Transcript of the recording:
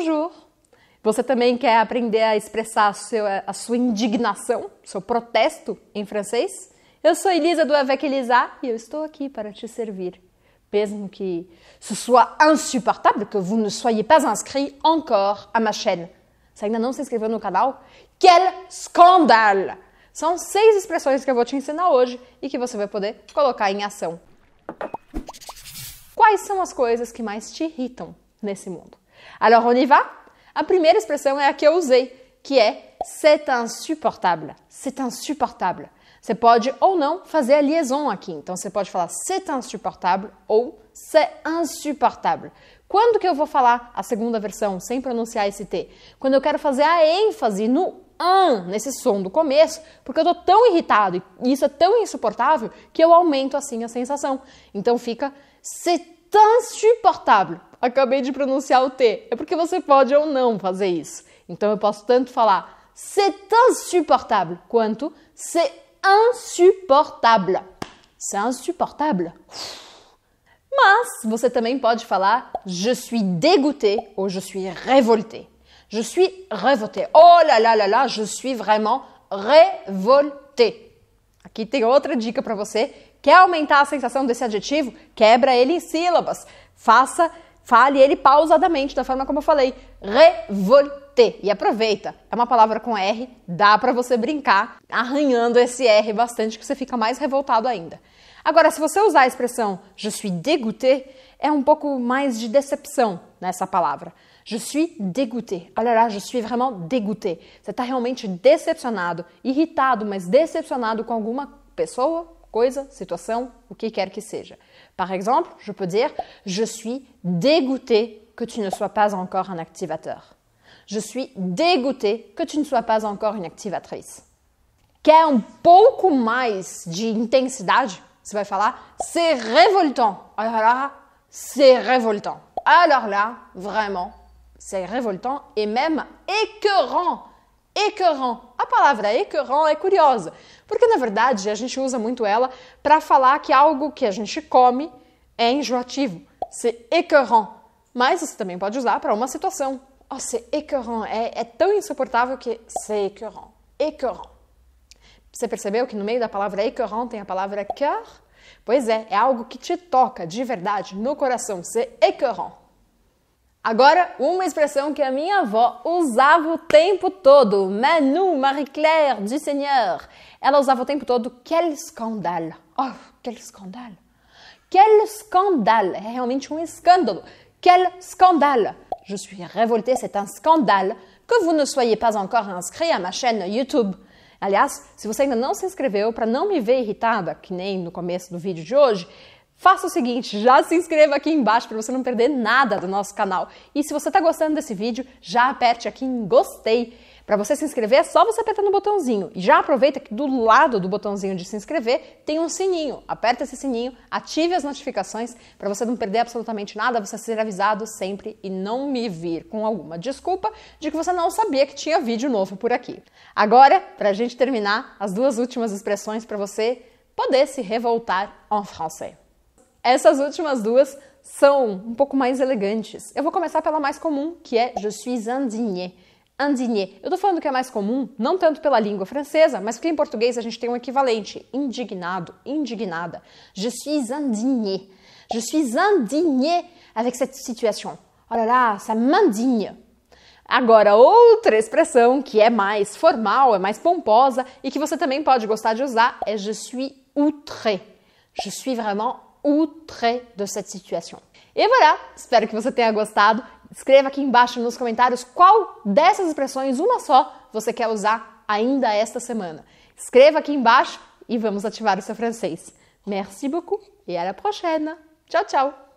bonjour. Você também quer aprender a expressar a, seu, a sua indignação, seu protesto em francês? Eu sou Elisa do Avec Elisa e eu estou aqui para te servir. Mesmo que ce soit insupportable que vous ne soyez pas inscrit encore à ma chaîne. Você ainda não se inscreveu no canal? Quel scandale! São seis expressões que eu vou te ensinar hoje e que você vai poder colocar em ação. Quais são as coisas que mais te irritam nesse mundo? Alors on y va A primeira expressão é a que eu usei, que é c'est insupportable. C'est insupportable. Você pode ou não fazer a liaison aqui. Então você pode falar c'est insupportable ou c'est insupportable. Quando que eu vou falar a segunda versão sem pronunciar esse T? Quando eu quero fazer a ênfase no an, nesse som do começo, porque eu tô tão irritado e isso é tão insuportável que eu aumento assim a sensação. Então fica c'est insupportable acabei de pronunciar o T. É porque você pode ou não fazer isso. Então eu posso tanto falar c'est insupportable quanto c'est insupportable. C'est insupportable. Mas você também pode falar je suis dégoûté ou je suis révolté. Je suis révolté. Oh là là là là, je suis vraiment révolté. Aqui tem outra dica para você. Quer aumentar a sensação desse adjetivo? Quebra ele em sílabas. Faça fale ele pausadamente, da forma como eu falei. Revolté. E aproveita. É uma palavra com R, dá para você brincar arranhando esse R bastante que você fica mais revoltado ainda. Agora, se você usar a expressão je suis dégoûté, é um pouco mais de decepção nessa palavra. Je suis dégoûté. Olha lá, je suis vraiment dégoûté. Você está realmente decepcionado, irritado, mas decepcionado com alguma pessoa, coisa, situation, o que quer que Par exemple, je peux dire Je suis dégoûté que tu ne sois pas encore un activateur. Je suis dégoûté que tu ne sois pas encore une activatrice. Quer um pouco de intensidade? Você vai falar C'est révoltant. Alors ah, là, ah, ah, c'est révoltant. Alors là, vraiment, c'est révoltant et même écœurant. écœurant. A palavra écœurant é curiosa, porque na verdade a gente usa muito ela para falar que algo que a gente come é enjoativo. C'est écœurant. Mas você também pode usar para uma situação. Oh, c'est écœurant. É, é tão insuportável que c'est écœurant. Écœurant. Você percebeu que no meio da palavra écœurant tem a palavra cœur? Pois é, é algo que te toca de verdade no coração. C'est écœurant. Agora, uma expressão que a minha avó usava o tempo todo, Manu Marie-Claire du Seigneur. Ela usava o tempo todo, quel scandale. Oh, quel scandale. Quel scandale. É realmente um escândalo. Quel scandale. Je suis révoltée, c'est un scandale que vous ne soyez pas encore inscrit à ma chaîne YouTube. Aliás, se você ainda não se inscreveu para não me ver irritada, que nem no começo do vídeo de hoje, Faça o seguinte, já se inscreva aqui embaixo para você não perder nada do nosso canal. E se você está gostando desse vídeo, já aperte aqui em gostei. Para você se inscrever, é só você apertar no botãozinho. E já aproveita que do lado do botãozinho de se inscrever tem um sininho. Aperta esse sininho, ative as notificações para você não perder absolutamente nada, você ser avisado sempre e não me vir com alguma desculpa de que você não sabia que tinha vídeo novo por aqui. Agora, para a gente terminar, as duas últimas expressões para você poder se revoltar en français. Essas últimas duas são um pouco mais elegantes. Eu vou começar pela mais comum, que é Je suis indigné. Indigné. Eu tô falando que é mais comum, não tanto pela língua francesa, mas porque em português a gente tem um equivalente, indignado, indignada. Je suis indigné. Je suis indigné avec cette situation. Olha lá, ça m'indigne. Agora, outra expressão que é mais formal, é mais pomposa e que você também pode gostar de usar é je suis outré. Je suis vraiment outré de cette situation. E voilà, espero que você tenha gostado. Escreva aqui embaixo nos comentários qual dessas expressões, uma só, você quer usar ainda esta semana. Escreva aqui embaixo e vamos ativar o seu francês. Merci beaucoup et à la prochaine. Tchau, tchau.